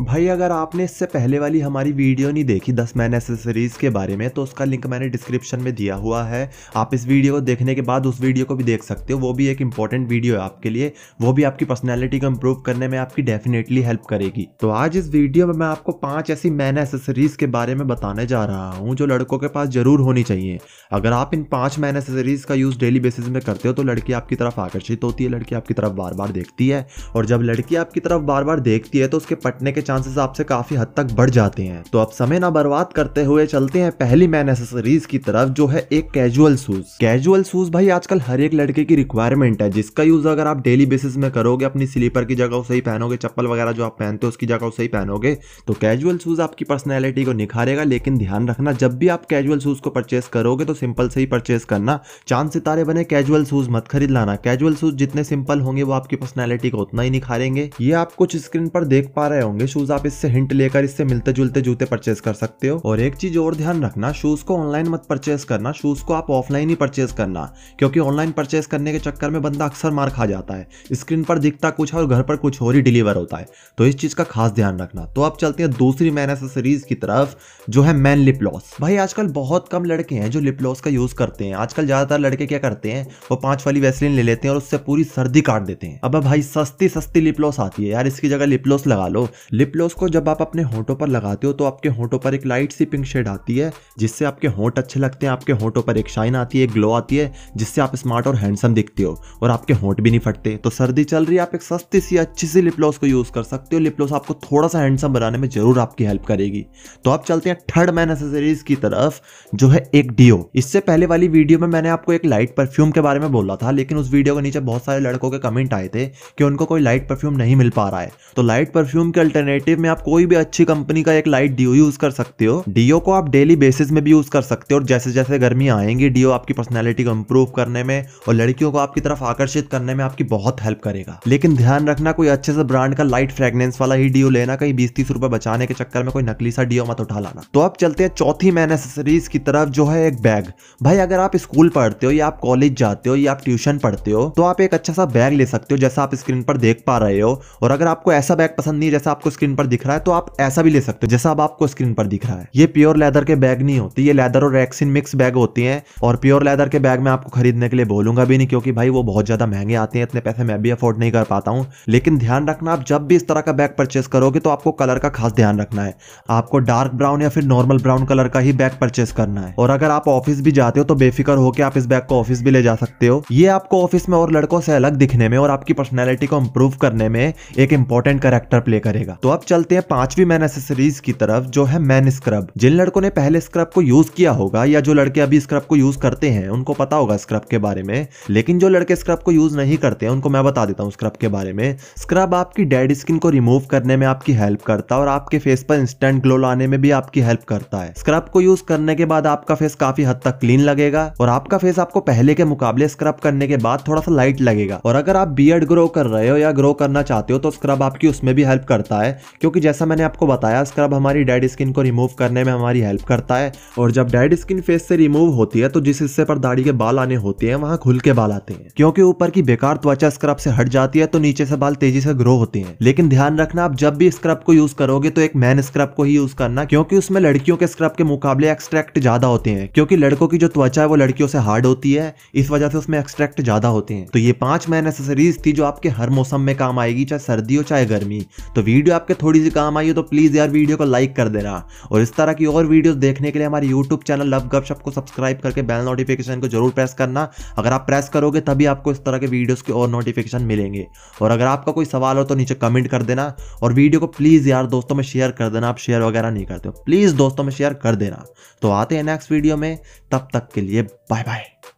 भाई अगर आपने इससे पहले वाली हमारी वीडियो नहीं देखी दस मैन एसेसरीज़ के बारे में तो उसका लिंक मैंने डिस्क्रिप्शन में दिया हुआ है आप इस वीडियो को देखने के बाद उस वीडियो को भी देख सकते हो वो भी एक इंपॉर्टेंट वीडियो है आपके लिए वो भी आपकी पर्सनैलिटी को इम्प्रूव करने में आपकी डेफिनेटली हेल्प करेगी तो आज इस वीडियो में मैं आपको पाँच ऐसी मैन एसेसरीज़ के बारे में बताने जा रहा हूँ जो लड़कों के पास ज़रूर होनी चाहिए अगर आप इन पाँच मैन एसेसरीज़ का यूज़ डेली बेसिस में करते हो तो लड़की आपकी तरफ आकर्षित होती है लड़की आपकी तरफ बार बार देखती है और जब लड़की आपकी तरफ बार बार देखती है तो उसके पटने के चांसेस आपसे काफी हद तक बढ़ जाते हैं तो अब समय ना बर्बाद करते हुए चलते हैं पहली मैन एसेसरीज की तरफ जो है एक कैजुअल शूज कैजुअल शूज भाई आजकल हर एक लड़के की रिक्वायरमेंट है जिसका यूज अगर आप डेली बेसिस में करोगे अपनी स्लीपर की जगह उसे ही पहनोगे चप्पल वगैरह जो आप पहनते हो उसकी जगह उसे ही पहनोगे तो कैजुअल शूज आपकी पर्सनैलिटी को निखारेगा लेकिन ध्यान रखना जब भी आप कैजुअल शूज को परचेस करोगे तो सिंपल से ही परचेस करना चांद सितारे बने कैजुअल शूज मत खरीद लाना कैजुअल शूज जितने सिंपल होंगे वो आपकी पर्सनैलिटी को उतना ही निखारेंगे ये आप कुछ स्क्रीन पर देख पा रहे होंगे शूज आप इससे हिंट लेकर इससे मिलते जुलते जूते परचेज कर सकते हो और एक चीज और ध्यान रखना शूज को ऑनलाइन मत परचेज करना शूज को आप ऑफलाइन ही परचेज करना क्योंकि ऑनलाइन परचेज करने के चक्कर में बंदा अक्सर मार खा जाता है स्क्रीन पर दिखता कुछ और घर पर कुछ और ही डिलीवर होता है तो इस चीज का खास ध्यान रखना तो आप चलते हैं दूसरी मैन एसेसरीज की तरफ जो है मैन लिप लॉस भाई आजकल बहुत कम लड़के हैं जो लिप लॉस का यूज करते हैं आजकल ज्यादातर लड़के क्या करते हैं वो पांच वाली वैसलिन ले लेते हैं और उससे पूरी सर्दी काट देते हैं अब भाई सस्ती सस्ती लिप लॉस आती है यार इसकी जगह लिप लॉस लगा लो लिप लिपलॉस को जब आप अपने होंठों पर लगाते हो तो आपके होंठों पर एक लाइट सी पिंक शेड आती है जिससे आपके होंठ अच्छे लगते हैं आपके होंठों पर एक शाइन आती है ग्लो आती है जिससे आप स्मार्ट और हैंडसम दिखते हो और आपके होंठ भी नहीं फटते तो सर्दी चल रही है आप एक सस्ती सी अच्छी सी लिपलॉस को यूज़ कर सकते हो लिपलॉस आपको थोड़ा सा हैंडसम बनाने में जरूर आपकी हेल्प करेगी तो आप चलते हैं थर्ड मैन एसेसरीज की तरफ जो है एक डीओ इससे पहले वाली वीडियो में मैंने आपको एक लाइट परफ्यूम के बारे में बोला था लेकिन उस वीडियो के नीचे बहुत सारे लड़कों के कमेंट आए थे कि उनको कोई लाइट परफ्यूम नहीं मिल पा रहा है तो लाइट परफ्यूम के अल्टरनेट नेटिव में आप कोई भी अच्छी कंपनी का एक लाइट डीओ यूज कर सकते हो डीओ को आप डेली बेसिस में भी यूज कर सकते हो और जैसे जैसे गर्मी आएंगी डीओ आपकी पर्सनैलिटी को इम्प्रूव करने में और लड़कियों को आपकी तरफ आकर्षित करने में आपकी बहुत हेल्प करेगा लेकिन ध्यान रखना कोई अच्छे से ब्रांड का लाइट फ्रेगनेंस वाला ही डीओ लेना कहीं बीस तीस रुपए बचाने के चक्कर में कोई नकली सा डीओ मत उठा लाना तो अब चलते हैं चौथी मैन एसेसरीज की तरफ जो है एक बैग भाई अगर आप स्कूल पढ़ते हो या आप कॉलेज जाते हो या आप ट्यूशन पढ़ते हो तो आप एक अच्छा सा बैग ले सकते हो जैसा आप स्क्रीन पर देख पा रहे हो और अगर आपको ऐसा बैग पसंद नहीं है जैसा आपको स्क्रीन पर दिख रहा है तो आप ऐसा भी ले सकते हो जैसा अब आपको स्क्रीन पर दिख रहा है ये प्योर लेदर के बैग नहीं होती ये लेदर और रैक्सिन मिक्स बैग होती है और प्योर लेदर के बैग में आपको खरीदने के लिए बोलूंगा भी नहीं क्योंकि भाई वो बहुत ज्यादा महंगे आते हैं इतने पैसे मैं भी अफोर्ड नहीं कर पाता हूँ लेकिन ध्यान रखना आप जब भी इस तरह का बैग परचेस करोगे तो आपको कलर का खास ध्यान रखना है आपको डार्क ब्राउन या फिर नॉर्मल ब्राउन कलर का ही बैग परचेस करना है और अगर आप ऑफिस भी जाते हो तो बेफिक्र होकर आप इस बैग को ऑफिस भी ले जा सकते हो ये आपको ऑफिस में और लड़कों से अलग दिखने में और आपकी पर्सनैलिटी को इम्प्रूव करने में एक इंपॉर्टेंट करेक्टर प्ले करेगा तो अब चलते हैं पांचवी मैन एसेसरीज की तरफ जो है मैन स्क्रब जिन लड़कों ने पहले स्क्रब को यूज किया होगा या जो लड़के अभी स्क्रब को यूज करते हैं उनको पता होगा स्क्रब के बारे में लेकिन जो लड़के स्क्रब को यूज नहीं करते हैं उनको मैं बता देता हूँ स्क्रब के बारे में स्क्रब आपकी डेड स्किन को रिमूव करने में आपकी हेल्प करता है और आपके फेस पर इंस्टेंट ग्लो लाने में भी आपकी हेल्प करता है स्क्रब को यूज करने के बाद आपका फेस काफी हद तक क्लीन लगेगा और आपका फेस आपको पहले के मुकाबले स्क्रब करने के बाद थोड़ा सा लाइट लगेगा और अगर आप बियर्ड ग्रो कर रहे हो या ग्रो करना चाहते हो तो स्क्रब आपकी उसमें भी हेल्प करता है क्योंकि जैसा मैंने आपको बताया स्क्रब हमारी डेड स्किन को रिमूव करने में हमारी हेल्प करता है और जब डेड स्किन फेस से रिमूव होती है तो जिस हिस्से पर दाढ़ी के बाल आने होते हैं वहाँ खुल के बाल आते हैं क्योंकि ऊपर की बेकार त्वचा स्क्रब से हट जाती है तो नीचे से बाल तेजी से ग्रो होते हैं लेकिन ध्यान रखना आप जब भी स्क्रब को यूज करोगे तो एक मैन स्क्रब को ही यूज करना क्योंकि उसमें लड़कियों के स्क्रब के मुकाबले एक्सट्रैक्ट ज्यादा होते हैं क्योंकि लड़कों की जो त्वचा है वो लड़कियों से हार्ड होती है इस वजह से उसमें एक्सट्रैक्ट ज्यादा होते हैं तो ये पांच मैन एसेसरीज थी जो आपके हर मौसम में काम आएगी चाहे सर्दी हो चाहे गर्मी तो वीडियो आप आपके थोड़ी सी काम आई हो तो प्लीज़ यार वीडियो को लाइक कर देना और इस तरह की और वीडियो देखने के लिए हमारे यूट्यूब चैनल लव गप को सब्सक्राइब करके बेल नोटिफिकेशन को जरूर प्रेस करना अगर आप प्रेस करोगे तभी आपको इस तरह के वीडियोज़ के और नोटिफिकेशन मिलेंगे और अगर आपका कोई सवाल हो तो नीचे कमेंट कर देना और वीडियो को प्लीज़ यार दोस्तों में शेयर कर देना आप शेयर वगैरह नहीं करते हो प्लीज़ दोस्तों में शेयर कर देना तो आते हैं नेक्स्ट वीडियो में तब तक के लिए बाय बाय